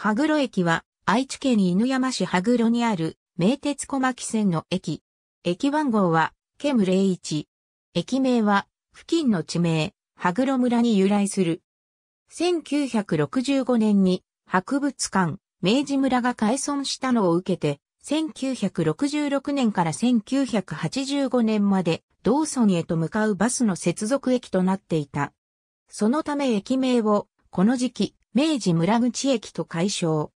羽黒駅は愛知県犬山市羽黒にある名鉄小牧線の駅。駅番号はケム0 1駅名は付近の地名、羽黒村に由来する。1965年に博物館、明治村が改村したのを受けて、1966年から1985年まで道村へと向かうバスの接続駅となっていた。そのため駅名をこの時期明治村口駅と解消。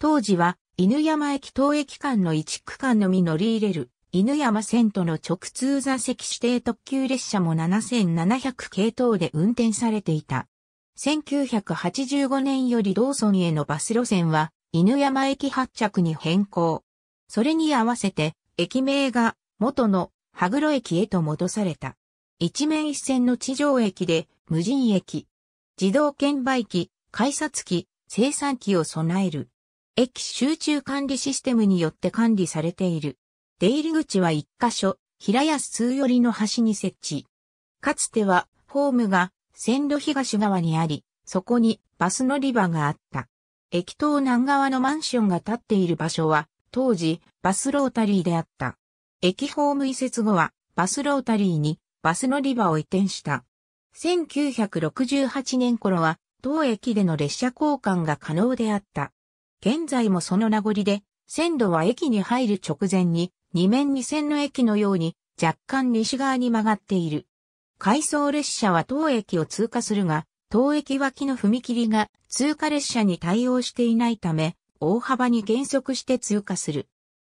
当時は、犬山駅当駅間の一区間のみ乗り入れる、犬山線との直通座席指定特急列車も7700系統で運転されていた。1985年より道村へのバス路線は、犬山駅発着に変更。それに合わせて、駅名が元の羽黒駅へと戻された。一面一線の地上駅で無人駅、自動券売機、改札機、生産機を備える。駅集中管理システムによって管理されている。出入り口は一箇所、平安通寄りの端に設置。かつては、ホームが線路東側にあり、そこにバス乗り場があった。駅東南側のマンションが建っている場所は、当時、バスロータリーであった。駅ホーム移設後は、バスロータリーにバス乗り場を移転した。1968年頃は、当駅での列車交換が可能であった。現在もその名残で、線路は駅に入る直前に、二面二線の駅のように、若干西側に曲がっている。回送列車は当駅を通過するが、当駅脇の踏切が通過列車に対応していないため、大幅に減速して通過する。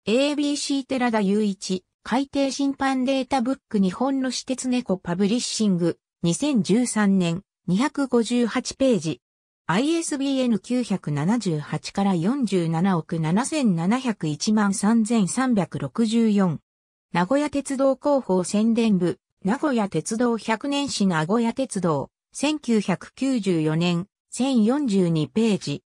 ABC 寺田雄一、海底審判データブック日本の私鉄猫パブリッシング、2013年258ページ。ISBN 978から47億7701万3364。名古屋鉄道広報宣伝部、名古屋鉄道100年史名古屋鉄道、1994年、1042ページ。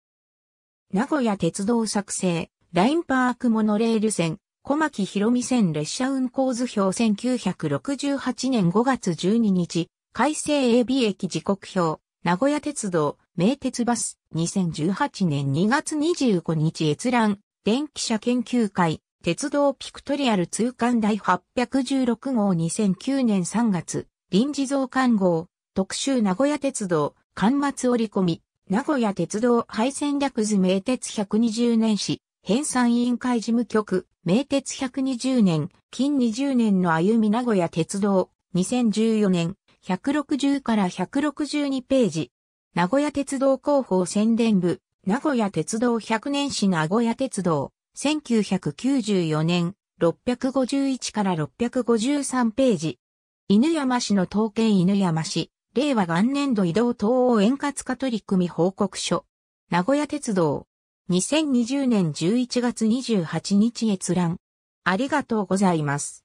名古屋鉄道作成、ラインパークモノレール線、小牧広美線列車運行図表1968年5月12日、改正 AB 駅時刻表、名古屋鉄道、名鉄バス、2018年2月25日閲覧、電気車研究会、鉄道ピクトリアル通貫第816号2009年3月、臨時増刊号、特集名古屋鉄道、刊末折り込み、名古屋鉄道廃線略図名鉄120年史、編纂委員会事務局、名鉄120年、近20年の歩み名古屋鉄道、2014年、160から162ページ。名古屋鉄道広報宣伝部、名古屋鉄道100年史名古屋鉄道、1994年、651から653ページ。犬山市の統計犬山市、令和元年度移動等を円滑化取り組み報告書。名古屋鉄道、2020年11月28日閲覧。ありがとうございます。